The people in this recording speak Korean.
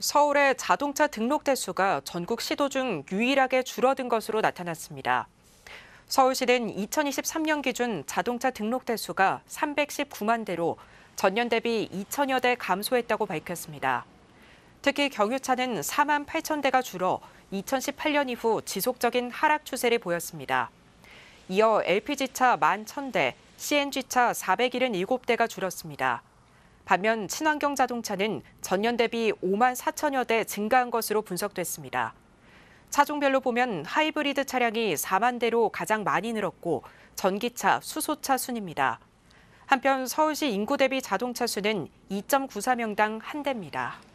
서울의 자동차 등록 대수가 전국 시도 중 유일하게 줄어든 것으로 나타났습니다. 서울시는 2023년 기준 자동차 등록 대수가 319만 대로 전년 대비 2천여 대 감소했다고 밝혔습니다. 특히 경유차는 4만 8천 대가 줄어 2018년 이후 지속적인 하락 추세를 보였습니다. 이어 LPG차 1만 1천 대, CNG차 477대가 줄었습니다. 반면 친환경 자동차는 전년 대비 5만 4천여 대 증가한 것으로 분석됐습니다. 차종별로 보면 하이브리드 차량이 4만 대로 가장 많이 늘었고 전기차, 수소차 순입니다. 한편 서울시 인구 대비 자동차 수는 2.94명당 한 대입니다.